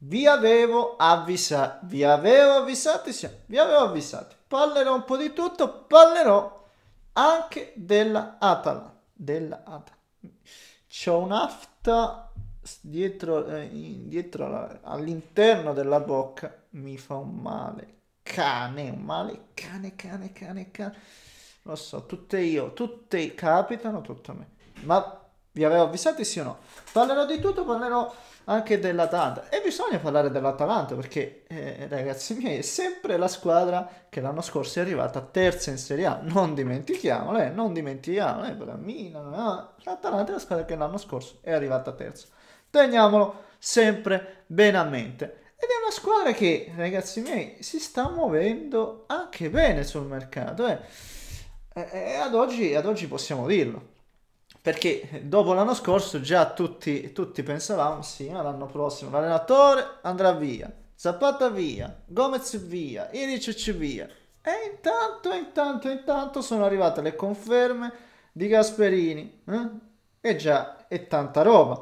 Vi avevo avvisato, vi avevo avvisato, sì, vi avevo avvisato. Parlerò un po' di tutto, parlerò anche della Atala, della Atala. C'è un'afta dietro, eh, dietro all'interno della bocca, mi fa un male, cane, un male, cane, cane, cane, cane. Lo so, tutte io, tutte capitano, tutto a me. Ma vi avevo avvisati sì o no? Parlerò di tutto, parlerò anche dell'Atalanta. E bisogna parlare dell'Atalanta perché, eh, ragazzi miei, è sempre la squadra che l'anno scorso è arrivata terza in Serie A. Non dimentichiamolo, eh, non dimentichiamolo. Eh, per la Milano, eh. L'Atalanta è la squadra che l'anno scorso è arrivata terza. Teniamolo sempre bene a mente. Ed è una squadra che, ragazzi miei, si sta muovendo anche bene sul mercato. Eh. E eh, eh, ad oggi, ad oggi possiamo dirlo. Perché dopo l'anno scorso già tutti, tutti pensavamo, sì, ma l'anno prossimo l'allenatore andrà via, Zapata via, Gomez via, Iricic via. E intanto, intanto, intanto sono arrivate le conferme di Gasperini. Eh? E già è tanta roba.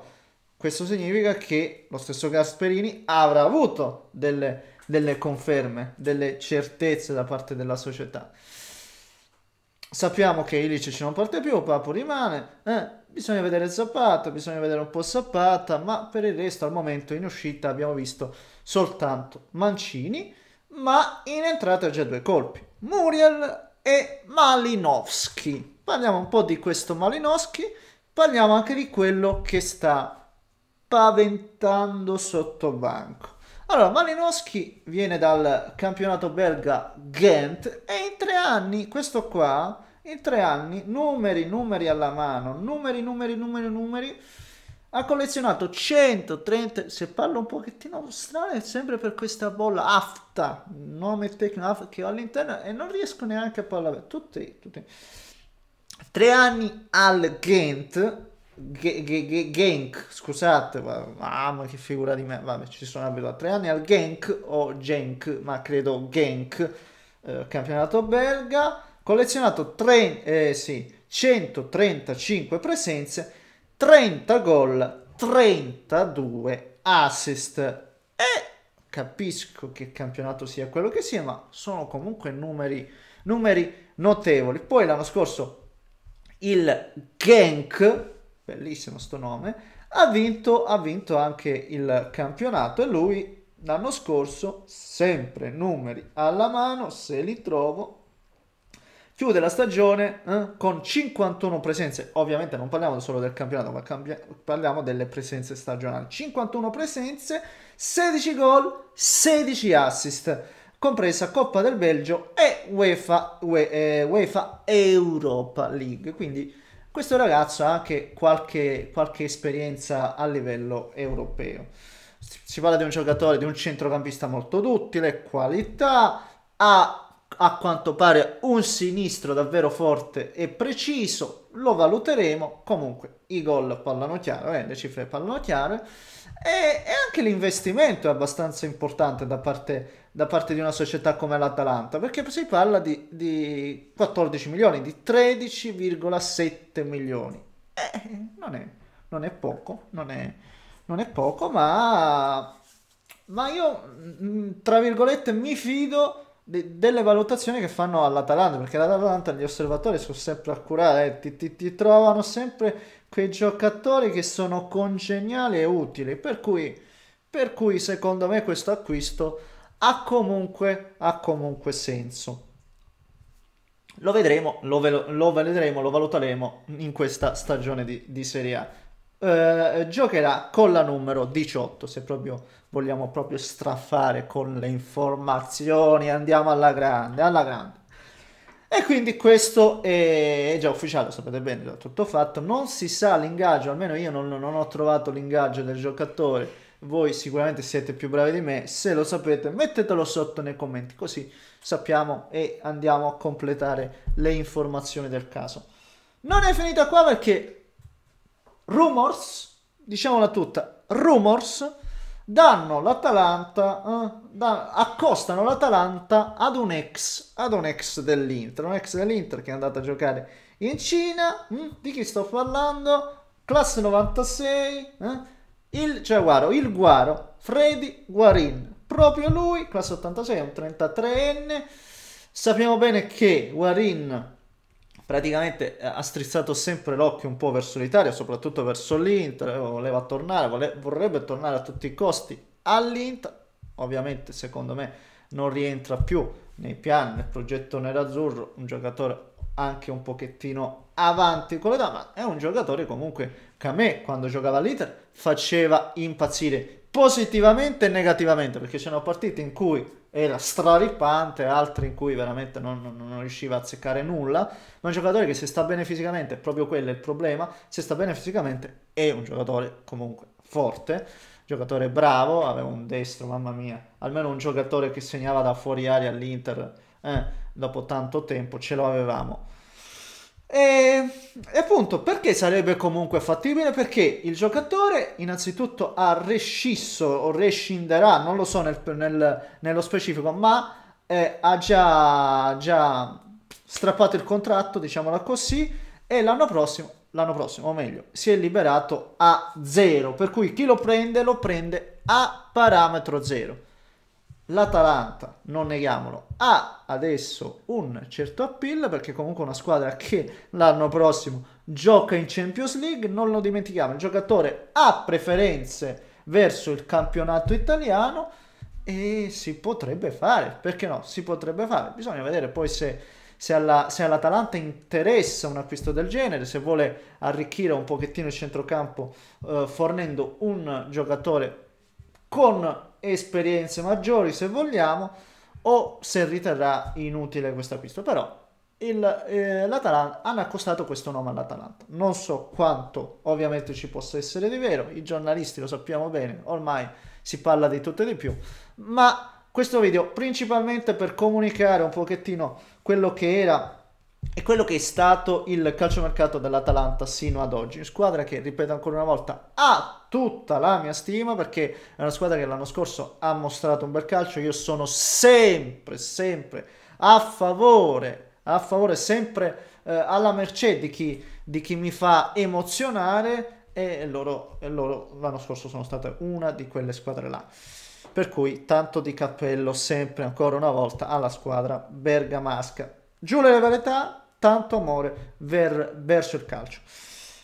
Questo significa che lo stesso Gasperini avrà avuto delle, delle conferme, delle certezze da parte della società sappiamo che Ilicic non parte più, Papu rimane, eh, bisogna vedere Zappata, bisogna vedere un po' Zappata, ma per il resto al momento in uscita abbiamo visto soltanto Mancini, ma in entrata già due colpi, Muriel e Malinowski. Parliamo un po' di questo Malinowski, parliamo anche di quello che sta paventando sotto banco. Allora, Malinowski viene dal campionato belga Ghent e in tre anni, questo qua, in tre anni, numeri, numeri alla mano, numeri, numeri, numeri, numeri, ha collezionato 130, se parlo un pochettino strano è sempre per questa bolla AFTA, nome tecnico AFTA che ho all'interno e non riesco neanche a parlare, tutti, tutti. Tre anni al Ghent Genk, scusate, mamma che figura di me, vabbè ci sono abituato a tre anni al Genk o Genk, ma credo Genk, eh, campionato belga, collezionato tre, eh, sì, 135 presenze, 30 gol, 32 assist e capisco che campionato sia quello che sia, ma sono comunque numeri, numeri notevoli. Poi l'anno scorso il Genk bellissimo sto nome, ha vinto, ha vinto anche il campionato e lui l'anno scorso, sempre numeri alla mano, se li trovo, chiude la stagione eh, con 51 presenze, ovviamente non parliamo solo del campionato, ma cambia- parliamo delle presenze stagionali, 51 presenze, 16 gol, 16 assist compresa Coppa del Belgio e UEFA, UE, eh, UEFA Europa League. Quindi questo ragazzo ha anche qualche, qualche esperienza a livello europeo. Si parla di un giocatore, di un centrocampista molto duttile, qualità, ha a quanto pare un sinistro davvero forte e preciso, lo valuteremo, comunque i gol parlano chiaro, eh, le cifre parlano chiaro, e, e anche l'investimento è abbastanza importante da parte da parte di una società come l'Atalanta, perché si parla di, di 14 milioni, di 13,7 milioni. Eh, non, è, non è poco, non è, non è poco, ma, ma io, mm, tra virgolette, mi fido delle valutazioni che fanno all'Atalanta, perché l'Atalanta gli osservatori sono sempre accurati, eh, ti, ti, ti, trovano sempre quei giocatori che sono congeniali e utili, per cui, per cui secondo me questo acquisto ha comunque, ha comunque senso. Lo vedremo, lo, velo- lo vedremo, lo valuteremo in questa stagione di, di Serie A. Eh, giocherà con la numero 18, se proprio vogliamo proprio straffare con le informazioni, andiamo alla grande, alla grande. E quindi questo è già ufficiale, sapete bene, tutto fatto. Non si sa l'ingaggio, almeno io non, non ho trovato l'ingaggio del giocatore voi sicuramente siete più bravi di me, se lo sapete mettetelo sotto nei commenti così sappiamo e andiamo a completare le informazioni del caso. Non è finita qua perché rumors, diciamola tutta, rumors danno l'Atalanta, eh, da, accostano l'Atalanta ad un ex, ad un ex dell'Inter, un ex dell'Inter che è andato a giocare in Cina, mh, mm, di chi sto parlando? Classe 96, eh? il Jaguaro, cioè, il Guaro, Freddy Guarin, proprio lui, classe 86, un 33enne. Sappiamo bene che Guarin praticamente eh, ha strizzato sempre l'occhio un po' verso l'Italia, soprattutto verso l'Inter, voleva tornare, vole- vorrebbe tornare a tutti i costi all'Inter, ovviamente secondo me non rientra più nei piani, del progetto nerazzurro, un giocatore anche un pochettino avanti con l'età, ma è un giocatore comunque che a me quando giocava all'Inter faceva impazzire positivamente e negativamente, perché c'erano partite in cui era straripante, altre in cui veramente non, non, non, riusciva a azzeccare nulla, ma un giocatore che se sta bene fisicamente, proprio quello è il problema, se sta bene fisicamente è un giocatore comunque forte, giocatore bravo, aveva un destro, mamma mia, almeno un giocatore che segnava da fuori aria all'Inter, eh dopo tanto tempo ce l'avevamo. E, e, appunto perché sarebbe comunque fattibile? Perché il giocatore innanzitutto ha rescisso o rescinderà, non lo so nel, nel, nello specifico, ma eh, ha già, già, strappato il contratto, diciamola così, e l'anno prossimo, l'anno prossimo, o meglio, si è liberato a zero. Per cui chi lo prende lo prende a parametro zero. L'Atalanta, non neghiamolo, ha adesso un certo appeal perché comunque è una squadra che l'anno prossimo gioca in Champions League, non lo dimentichiamo, il giocatore ha preferenze verso il campionato italiano e si potrebbe fare, perché no? Si potrebbe fare, bisogna vedere poi se, se, alla, se all'Atalanta interessa un acquisto del genere, se vuole arricchire un pochettino il centrocampo eh, fornendo un giocatore con esperienze maggiori se vogliamo o se riterrà inutile questo acquisto. Però il, eh, l'Atalanta hanno accostato questo nome all'Atalanta. Non so quanto ovviamente ci possa essere di vero, i giornalisti lo sappiamo bene, ormai si parla di tutto e di più, ma questo video principalmente per comunicare un pochettino quello che era è quello che è stato il calciomercato dell'Atalanta sino ad oggi. squadra che, ripeto ancora una volta, ha tutta la mia stima perché è una squadra che l'anno scorso ha mostrato un bel calcio. Io sono sempre, sempre a favore, a favore sempre eh, alla mercé di chi, di chi, mi fa emozionare e loro, e loro l'anno scorso sono state una di quelle squadre là. Per cui tanto di cappello sempre ancora una volta alla squadra bergamasca. Giù le verità, tanto amore ver, verso il calcio.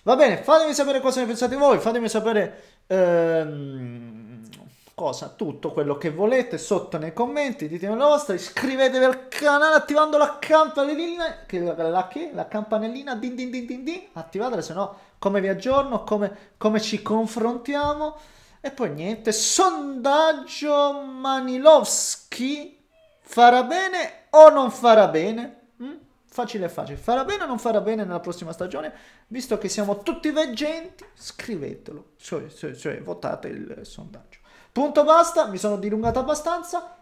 Va bene, fatemi sapere cosa ne pensate voi, fatemi sapere ehm, cosa, tutto quello che volete sotto nei commenti, ditemi la vostra, iscrivetevi al canale attivando la campanellina, che, la, che, la campanellina, din din din din din, attivatela, se no come vi aggiorno, come, come ci confrontiamo. E poi niente, sondaggio Manilowski farà bene o non farà bene? facile facile. Farà bene o non farà bene nella prossima stagione? Visto che siamo tutti veggenti, scrivetelo, cioè, cioè, cioè votate il sondaggio. Punto basta, mi sono dilungato abbastanza.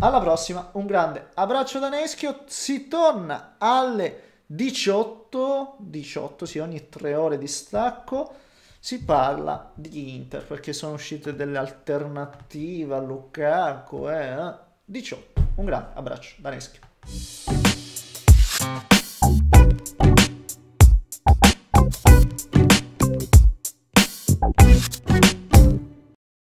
Alla prossima, un grande abbraccio da Neschio. Si torna alle 18, 18 sì, ogni tre ore di stacco si parla di Inter perché sono uscite delle alternative a Lukaku. Eh? 18, eh. un grande abbraccio da Neschio.